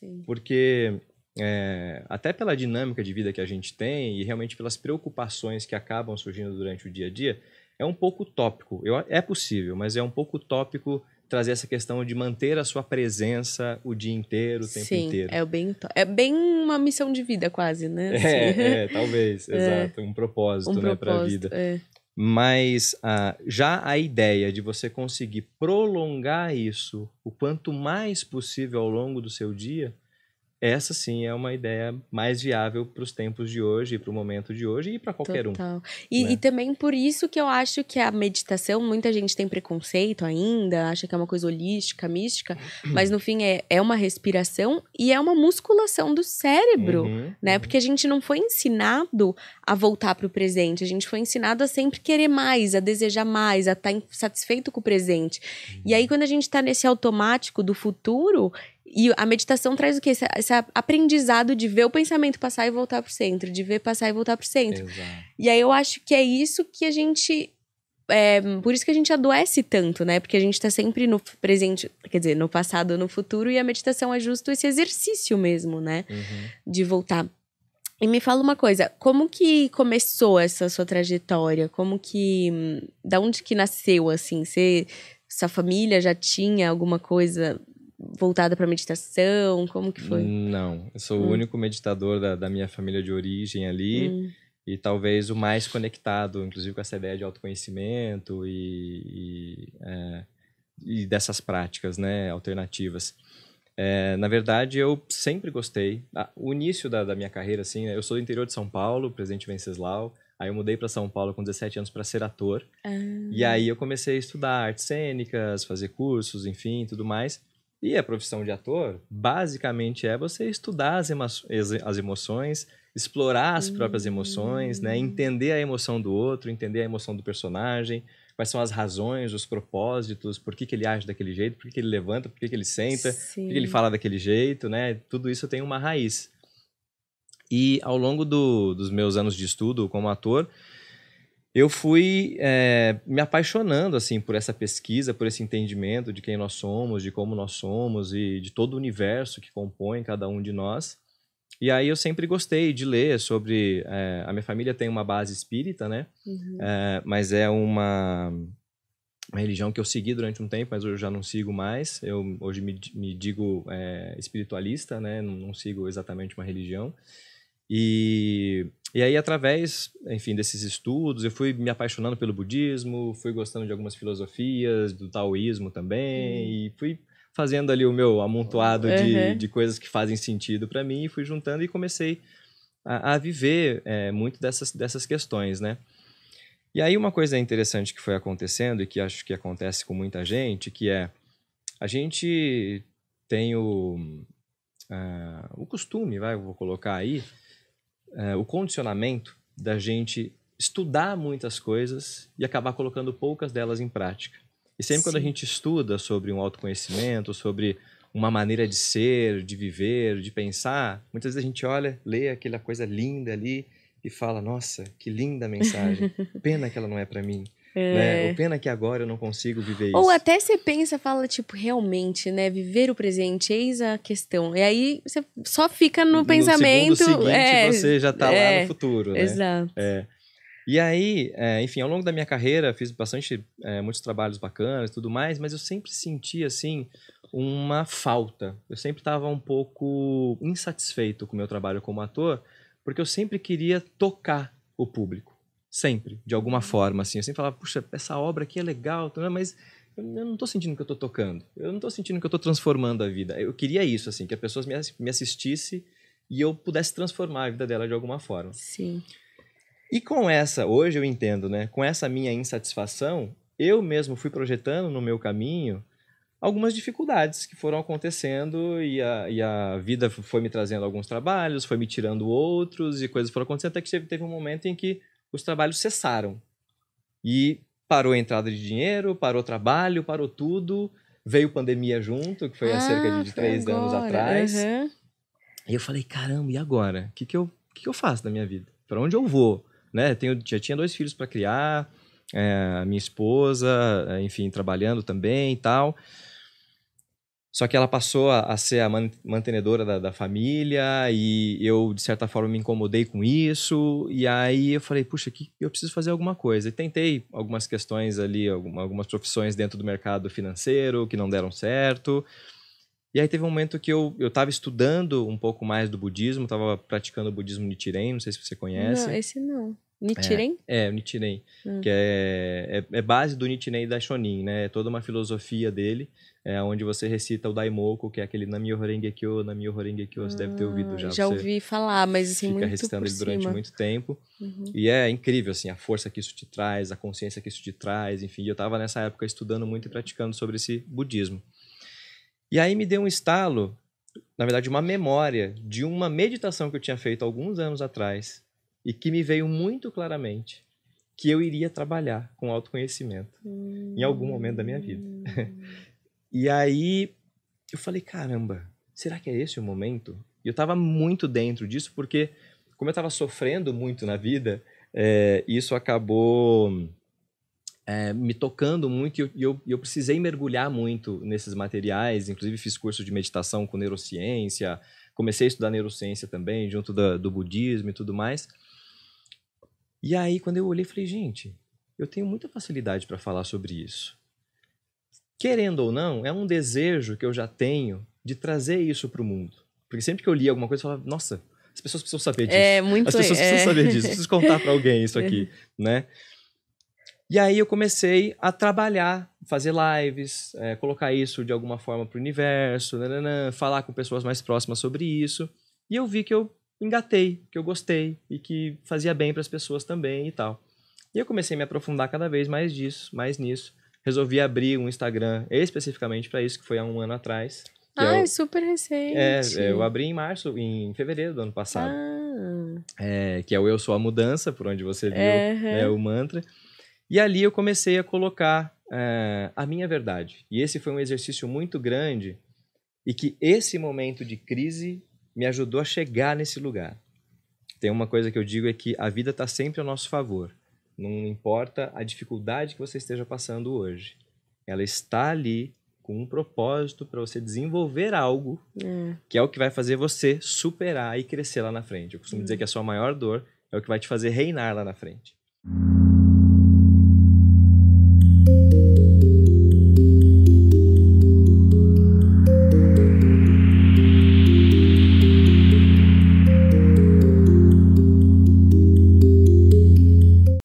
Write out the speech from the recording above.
Sim. Porque é, até pela dinâmica de vida que a gente tem e realmente pelas preocupações que acabam surgindo durante o dia a dia, é um pouco tópico. Eu, é possível, mas é um pouco tópico trazer essa questão de manter a sua presença o dia inteiro, o tempo Sim, inteiro. É bem, é bem uma missão de vida, quase, né? É, assim. É, é, talvez, é, exato. Um propósito, um né, para a vida. É. Mas ah, já a ideia de você conseguir prolongar isso o quanto mais possível ao longo do seu dia essa sim é uma ideia mais viável para os tempos de hoje, para o momento de hoje e para qualquer Total. um. E, né? e também por isso que eu acho que a meditação, muita gente tem preconceito ainda, acha que é uma coisa holística, mística, mas no fim é, é uma respiração e é uma musculação do cérebro, uhum, né? Uhum. Porque a gente não foi ensinado a voltar para o presente, a gente foi ensinado a sempre querer mais, a desejar mais, a estar tá satisfeito com o presente. Uhum. E aí uhum. quando a gente está nesse automático do futuro, e a meditação traz o quê? Esse, esse, aprendizado de ver o pensamento passar e voltar pro centro, de ver passar e voltar pro centro. Exato. E aí eu acho que é isso que a gente. É, por isso que a gente adoece tanto, né? Porque a gente tá sempre no presente, quer dizer, no passado, no futuro, e a meditação é justo esse exercício mesmo, né? Uhum. De voltar. E me fala uma coisa, como que começou essa sua trajetória? Como que. Hum, da onde que nasceu, assim? Você, sua família já tinha alguma coisa voltada para meditação? Como que foi? Não, eu sou hum. o único meditador da, da, minha família de origem ali. Hum. E talvez o mais conectado, inclusive com essa ideia de autoconhecimento e, e, é, e dessas práticas né, alternativas. É, na verdade, eu sempre gostei. Ah, o início da, da minha carreira, assim, né, eu sou do interior de São Paulo, presidente Venceslau. Aí eu mudei para São Paulo com 17 anos para ser ator. Ah. E aí eu comecei a estudar artes cênicas, fazer cursos, enfim, tudo mais. E a profissão de ator, basicamente, é você estudar as, as emoções, explorar as próprias emoções, né? Hum. entender a emoção do outro, entender a emoção do personagem, quais são as razões, os propósitos, por que, que ele age daquele jeito, por que, que ele levanta, por que, que ele senta, Sim. por que ele fala daquele jeito, né? Tudo isso tem uma raiz. E ao longo do, dos meus anos de estudo como ator, eu fui é, me apaixonando assim por essa pesquisa, por esse entendimento de quem nós somos, de como nós somos e de todo o universo que compõe cada um de nós. E aí eu sempre gostei de ler sobre é, a minha família tem uma base espírita, né? Uhum. É, mas é uma, uma, religião que eu segui durante um tempo, mas hoje eu já não sigo mais. Eu hoje me, me digo espiritualista, né? Não, não sigo exatamente uma religião. E e aí, através, enfim, desses estudos, eu fui me apaixonando pelo budismo, fui gostando de algumas filosofias, do taoísmo também, uhum. e fui fazendo ali o meu amontoado uhum. de, de coisas que fazem sentido para mim, e fui juntando e comecei a, a viver é, muito dessas, dessas questões, né? E aí, uma coisa interessante que foi acontecendo e que acho que acontece com muita gente, que é a gente tem o, uh, o costume, vai, vou colocar aí, é, o condicionamento da gente estudar muitas coisas e acabar colocando poucas delas em prática. E sempre Sim. quando a gente estuda sobre um autoconhecimento, sobre uma maneira de ser, de viver, de pensar, muitas vezes a gente olha, lê aquela coisa linda ali e fala: "Nossa, que linda mensagem. Pena que ela não é para mim." Né? É. Né? O pena que agora eu não consigo viver Ou isso. Ou até você pensa, fala, tipo, realmente, né? Viver o presente, eis a questão. E aí você só fica no, no pensamento. Segundo seguinte, é, você já tá é, lá no futuro, né? Exato. É. E aí, é, enfim, ao longo da minha carreira, fiz bastante, é, muitos trabalhos bacanas e tudo mais, mas eu sempre senti, assim, uma falta. Eu sempre estava um pouco insatisfeito com o meu trabalho como ator, porque eu sempre queria tocar o público. Sempre, de alguma uhum. forma, assim. Eu sempre falava, puxa, essa obra aqui é legal, mas eu não estou sentindo que eu estou tocando. Eu não estou sentindo que eu estou transformando a vida. Eu queria isso, assim, que as pessoas me assistissem e eu pudesse transformar a vida dela de alguma forma. Sim. E com essa, hoje eu entendo, né? Com essa minha insatisfação, eu mesmo fui projetando no meu caminho algumas dificuldades que foram acontecendo e a, e a vida foi me trazendo alguns trabalhos, foi me tirando outros e coisas foram acontecendo, até que teve um momento em que os trabalhos cessaram. E parou a entrada de dinheiro, parou o trabalho, parou tudo. Veio pandemia junto, que foi ah, há cerca de ah, três agora. anos atrás. Uhum. E eu falei, caramba, e agora? O que, que, eu, que, que eu faço da minha vida? Para onde eu vou? Né? Tenho, já tinha dois filhos para criar, é, minha esposa, eh, enfim, trabalhando também e tal. Só que ela passou a, a ser a man, mantenedora da, da, família e eu, de certa forma, me incomodei com isso. E aí eu falei, puxa, que, eu preciso fazer alguma coisa. E tentei algumas questões ali, algumas profissões dentro do mercado financeiro que não deram certo. E aí teve um momento que eu estava estudando um pouco mais do budismo, estava praticando o budismo Nichiren, não sei se você conhece. Não, esse não. Nichiren? É, é o Nichiren, hum. que é, é, é, base do Nichiren e da Shonin, né? É toda uma filosofia dele, é, onde você recita o Daimoku, que é aquele Namyo Horenge Kyo, Namyo Horenge Kyo, você ah, deve ter ouvido já. Já ouvi falar, mas assim, fica muito recitando ele durante cima. muito tempo. Uhum. E é incrível, assim, a força que isso te traz, a consciência que isso te traz, enfim. Eu estava nessa época estudando muito e praticando sobre esse budismo. E aí me deu um estalo, na verdade, uma memória de uma meditação que eu tinha feito alguns anos atrás, e que me veio muito claramente que eu iria trabalhar com autoconhecimento hum. em algum momento da minha vida. Hum. e aí eu falei, caramba, será que é esse o momento? E eu estava muito dentro disso porque como eu estava sofrendo muito na vida, é, isso acabou é, me tocando muito e eu, eu, eu, precisei mergulhar muito nesses materiais. Inclusive, fiz curso de meditação com neurociência, comecei a estudar neurociência também, junto da, do budismo e tudo mais. E aí, quando eu olhei, falei, gente, eu tenho muita facilidade para falar sobre isso. Querendo ou não, é um desejo que eu já tenho de trazer isso para o mundo. Porque sempre que eu li alguma coisa, eu falava, nossa, as pessoas precisam saber é, disso. É, muito As pessoas é. precisam saber disso, preciso contar para alguém isso aqui, né? E aí eu comecei a trabalhar, fazer lives, é, colocar isso de alguma forma para o universo, nananã, falar com pessoas mais próximas sobre isso. E eu vi que eu engatei, que eu gostei e que fazia bem para as pessoas também e tal. E eu comecei a me aprofundar cada vez mais disso, mais nisso. Resolvi abrir um Instagram especificamente para isso, que foi há um ano atrás. Ah, é super recente. É, é, eu abri em março, em fevereiro do ano passado. Ah. É, que é o Eu Sou a Mudança, por onde você viu uhum. né, o mantra. E ali eu comecei a colocar é, a minha verdade. E esse foi um exercício muito grande e que esse momento de crise me ajudou a chegar nesse lugar. Tem uma coisa que eu digo é que a vida está sempre ao nosso favor. Não importa a dificuldade que você esteja passando hoje, ela está ali com um propósito para você desenvolver algo é. que é o que vai fazer você superar e crescer lá na frente. Eu costumo hum. dizer que a sua maior dor é o que vai te fazer reinar lá na frente.